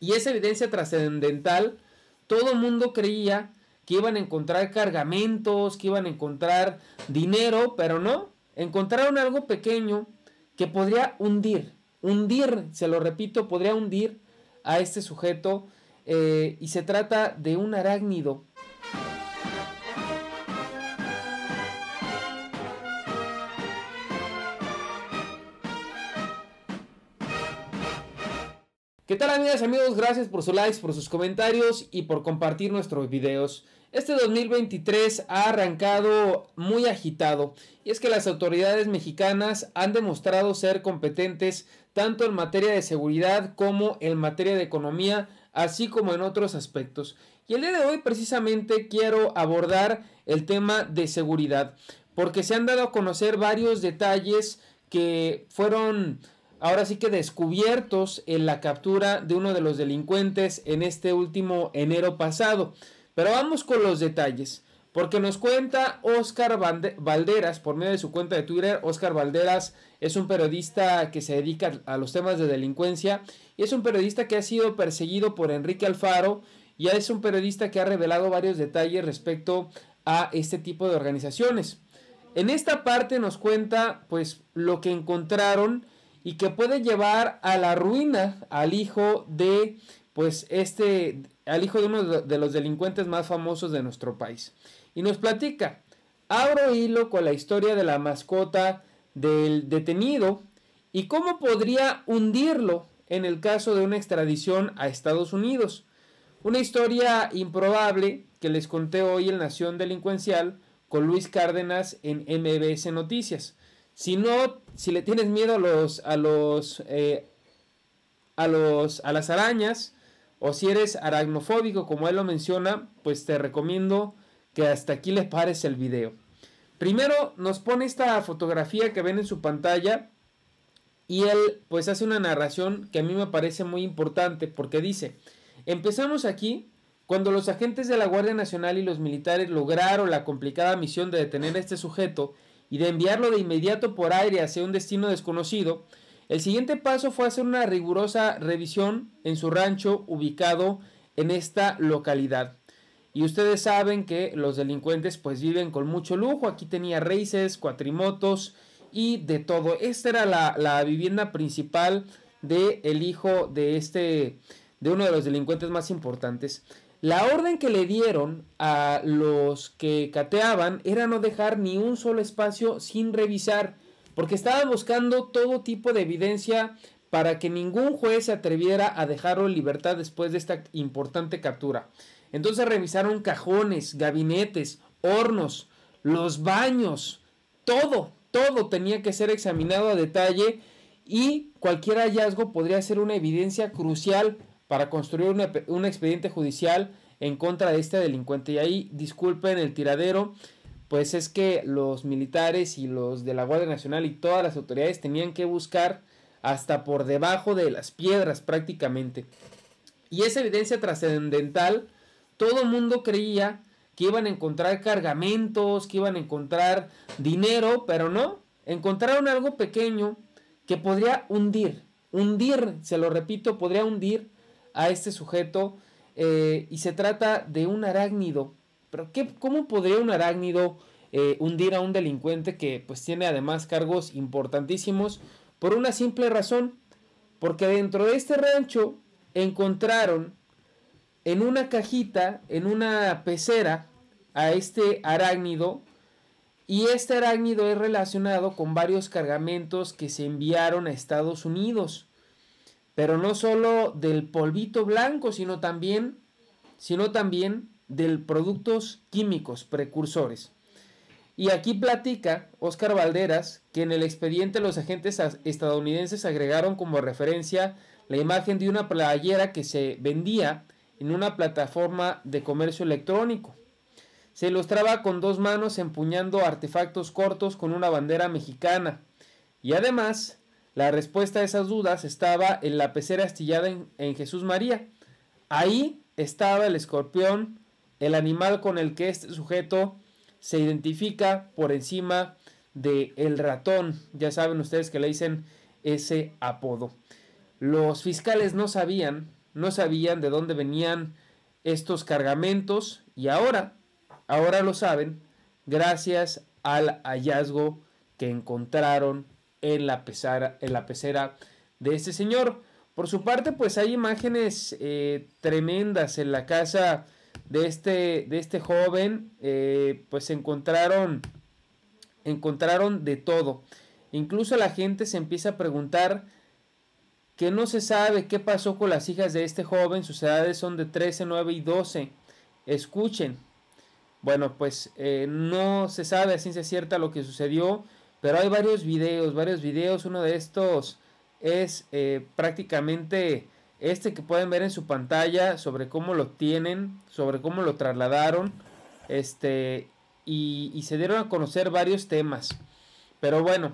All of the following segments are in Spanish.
y esa evidencia trascendental, todo el mundo creía que iban a encontrar cargamentos, que iban a encontrar dinero, pero no, encontraron algo pequeño que podría hundir, hundir, se lo repito, podría hundir a este sujeto eh, y se trata de un arácnido ¿Qué tal amigas amigos? Gracias por sus likes, por sus comentarios y por compartir nuestros videos. Este 2023 ha arrancado muy agitado y es que las autoridades mexicanas han demostrado ser competentes tanto en materia de seguridad como en materia de economía, así como en otros aspectos. Y el día de hoy precisamente quiero abordar el tema de seguridad, porque se han dado a conocer varios detalles que fueron ahora sí que descubiertos en la captura de uno de los delincuentes en este último enero pasado. Pero vamos con los detalles, porque nos cuenta Oscar Valderas, por medio de su cuenta de Twitter, Oscar Valderas es un periodista que se dedica a los temas de delincuencia y es un periodista que ha sido perseguido por Enrique Alfaro y es un periodista que ha revelado varios detalles respecto a este tipo de organizaciones. En esta parte nos cuenta pues lo que encontraron y que puede llevar a la ruina al hijo de pues este, al hijo de uno de los delincuentes más famosos de nuestro país. Y nos platica, abro hilo con la historia de la mascota del detenido y cómo podría hundirlo en el caso de una extradición a Estados Unidos. Una historia improbable que les conté hoy en Nación Delincuencial con Luis Cárdenas en MBS Noticias. Si no, si le tienes miedo a los, a los, eh, a los, a las arañas, o si eres aracnofóbico, como él lo menciona, pues te recomiendo que hasta aquí les pares el video. Primero nos pone esta fotografía que ven en su pantalla y él pues hace una narración que a mí me parece muy importante porque dice, empezamos aquí cuando los agentes de la Guardia Nacional y los militares lograron la complicada misión de detener a este sujeto, y de enviarlo de inmediato por aire hacia un destino desconocido, el siguiente paso fue hacer una rigurosa revisión en su rancho ubicado en esta localidad. Y ustedes saben que los delincuentes pues viven con mucho lujo. Aquí tenía raíces cuatrimotos y de todo. Esta era la, vivienda principal del el hijo de este de uno de los delincuentes más importantes, la orden que le dieron a los que cateaban era no dejar ni un solo espacio sin revisar, porque estaban buscando todo tipo de evidencia para que ningún juez se atreviera a dejarlo en libertad después de esta importante captura. Entonces revisaron cajones, gabinetes, hornos, los baños, todo, todo tenía que ser examinado a detalle y cualquier hallazgo podría ser una evidencia crucial para construir un expediente judicial en contra de este delincuente. Y ahí, disculpen el tiradero, pues es que los militares y los de la Guardia Nacional y todas las autoridades tenían que buscar hasta por debajo de las piedras prácticamente. Y esa evidencia trascendental, todo el mundo creía que iban a encontrar cargamentos, que iban a encontrar dinero, pero no, encontraron algo pequeño que podría hundir, hundir, se lo repito, podría hundir a este sujeto eh, y se trata de un arácnido. ¿Pero qué, cómo podría un arácnido eh, hundir a un delincuente que pues tiene además cargos importantísimos? Por una simple razón, porque dentro de este rancho encontraron en una cajita, en una pecera, a este arácnido y este arácnido es relacionado con varios cargamentos que se enviaron a Estados Unidos pero no solo del polvito blanco, sino también, sino también del productos químicos precursores. Y aquí platica Oscar Valderas que en el expediente los agentes estadounidenses agregaron como referencia la imagen de una playera que se vendía en una plataforma de comercio electrónico. Se ilustraba con dos manos empuñando artefactos cortos con una bandera mexicana. Y además la respuesta a esas dudas estaba en la pecera astillada en, Jesús María. Ahí estaba el escorpión, el animal con el que este sujeto se identifica por encima de el ratón. Ya saben ustedes que le dicen ese apodo. Los fiscales no sabían, no sabían de dónde venían estos cargamentos y ahora, ahora lo saben gracias al hallazgo que encontraron en la, pesara, en la pecera de este señor. Por su parte, pues hay imágenes eh, tremendas en la casa de este, de este joven. Eh, pues encontraron, encontraron de todo. Incluso la gente se empieza a preguntar que no se sabe qué pasó con las hijas de este joven. Sus edades son de 13, 9 y 12. Escuchen. Bueno, pues eh, no se sabe a ciencia cierta lo que sucedió. Pero hay varios videos, varios videos. Uno de estos es eh, prácticamente este que pueden ver en su pantalla sobre cómo lo tienen, sobre cómo lo trasladaron. Este, y, se dieron a conocer varios temas. Pero bueno,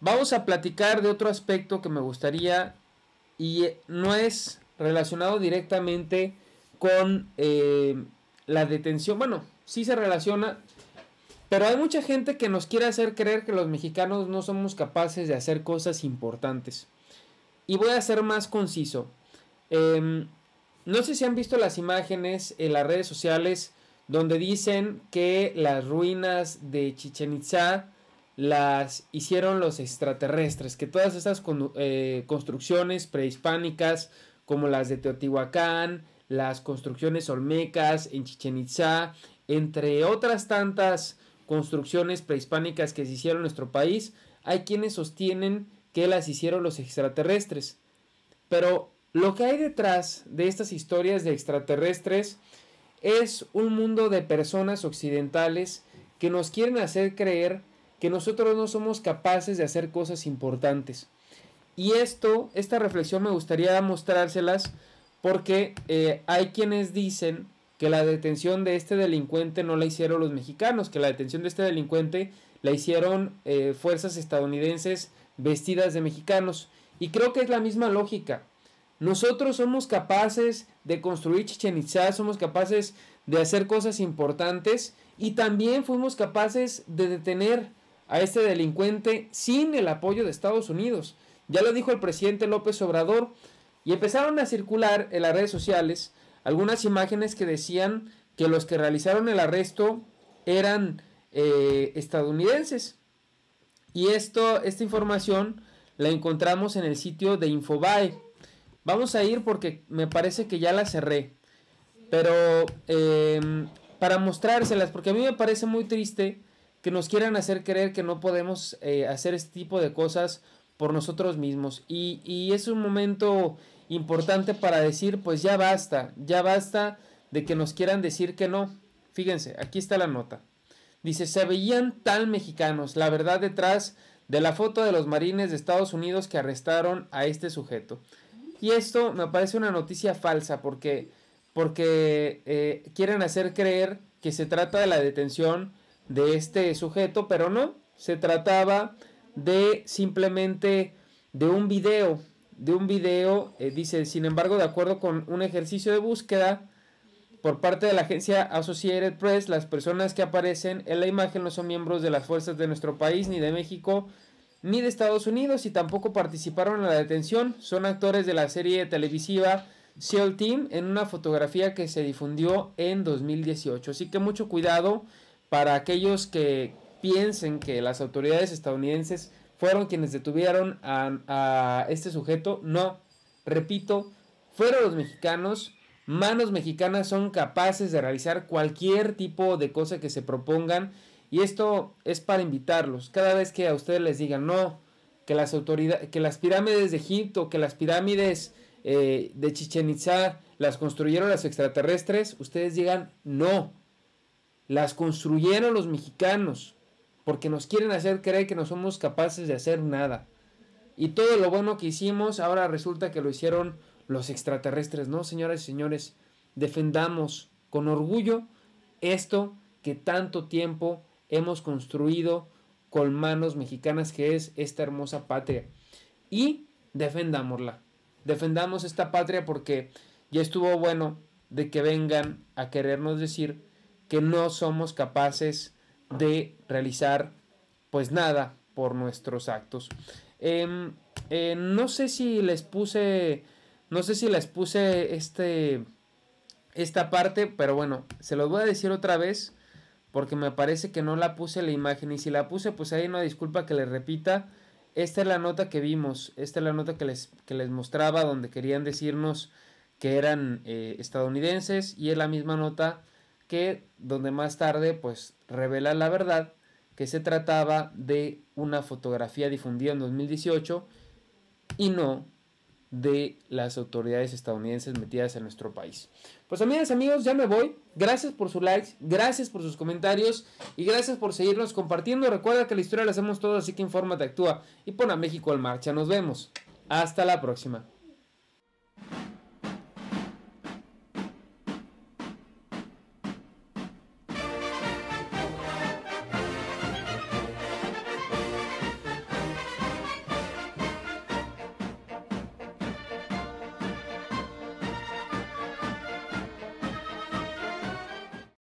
vamos a platicar de otro aspecto que me gustaría y eh, no es relacionado directamente con eh, la detención. Bueno, sí se relaciona, pero hay mucha gente que nos quiere hacer creer que los mexicanos no somos capaces de hacer cosas importantes. Y voy a ser más conciso. Em, no sé si han visto las imágenes en las redes sociales donde dicen que las ruinas de Chichen Itza las hicieron los extraterrestres, que todas estas eh, construcciones prehispánicas como las de Teotihuacán, las construcciones olmecas en Chichen Itza, entre otras tantas construcciones prehispánicas que se hicieron en nuestro país, hay quienes sostienen que las hicieron los extraterrestres. Pero lo que hay detrás de estas historias de extraterrestres es un mundo de personas occidentales que nos quieren hacer creer que nosotros no somos capaces de hacer cosas importantes. Y esto, esta reflexión me gustaría mostrárselas porque eh, hay quienes dicen que la detención de este delincuente no la hicieron los mexicanos, que la detención de este delincuente la hicieron eh, fuerzas estadounidenses vestidas de mexicanos. Y creo que es la misma lógica. Nosotros somos capaces de construir Chichen Itza, somos capaces de hacer cosas importantes y también fuimos capaces de detener a este delincuente sin el apoyo de Estados Unidos. Ya lo dijo el presidente López Obrador y empezaron a circular en las redes sociales algunas imágenes que decían que los que realizaron el arresto eran eh, estadounidenses. Y esto, esta información la encontramos en el sitio de Infobae. Vamos a ir porque me parece que ya la cerré. Pero em, para mostrárselas, porque a mí me parece muy triste que nos quieran hacer creer que no podemos eh, hacer este tipo de cosas por nosotros mismos. Y, es un momento importante para decir, pues ya basta, ya basta de que nos quieran decir que no. Fíjense, aquí está la nota. Dice, se veían tan mexicanos, la verdad detrás de la foto de los marines de Estados Unidos que arrestaron a este sujeto. Y esto me parece una noticia falsa porque, porque eh, quieren hacer creer que se trata de la detención de este sujeto, pero no, se trataba de simplemente de un video, de un video, eh, dice, sin embargo, de acuerdo con un ejercicio de búsqueda por parte de la agencia Associated Press, las personas que aparecen en la imagen no son miembros de las fuerzas de nuestro país, ni de México, ni de Estados Unidos, y tampoco participaron en la detención, son actores de la serie televisiva SEAL Team en una fotografía que se difundió en 2018. Así que mucho cuidado para aquellos que, piensen que las autoridades estadounidenses fueron quienes detuvieron a, este sujeto. No, repito, fueron los mexicanos. Manos mexicanas son capaces de realizar cualquier tipo de cosa que se propongan. Y esto es para invitarlos. Cada vez que a ustedes les digan, no, que las, que las pirámides de Egipto, que las pirámides eh, de Chichen Itza las construyeron las extraterrestres, ustedes digan, no, las construyeron los mexicanos porque nos quieren hacer creer que no somos capaces de hacer nada. Y todo lo bueno que hicimos ahora resulta que lo hicieron los extraterrestres. No, señoras y señores, defendamos con orgullo esto que tanto tiempo hemos construido con manos mexicanas que es esta hermosa patria. Y defendámosla. Defendamos esta patria porque ya estuvo bueno de que vengan a querernos decir que no somos capaces de realizar pues nada por nuestros actos. Em, eh, no sé si les puse, no sé si les puse este, esta parte, pero bueno, se los voy a decir otra vez porque me parece que no la puse la imagen y si la puse pues hay una disculpa que les repita. Esta es la nota que vimos, esta es la nota que les, que les mostraba donde querían decirnos que eran eh, estadounidenses y es la misma nota que donde más tarde pues revela la verdad que se trataba de una fotografía difundida en 2018 y no de las autoridades estadounidenses metidas en nuestro país. Pues amigas, amigos, ya me voy. Gracias por sus likes, gracias por sus comentarios y gracias por seguirnos compartiendo. Recuerda que la historia la hacemos todos, así que te actúa y pon a México en marcha. Nos vemos. Hasta la próxima.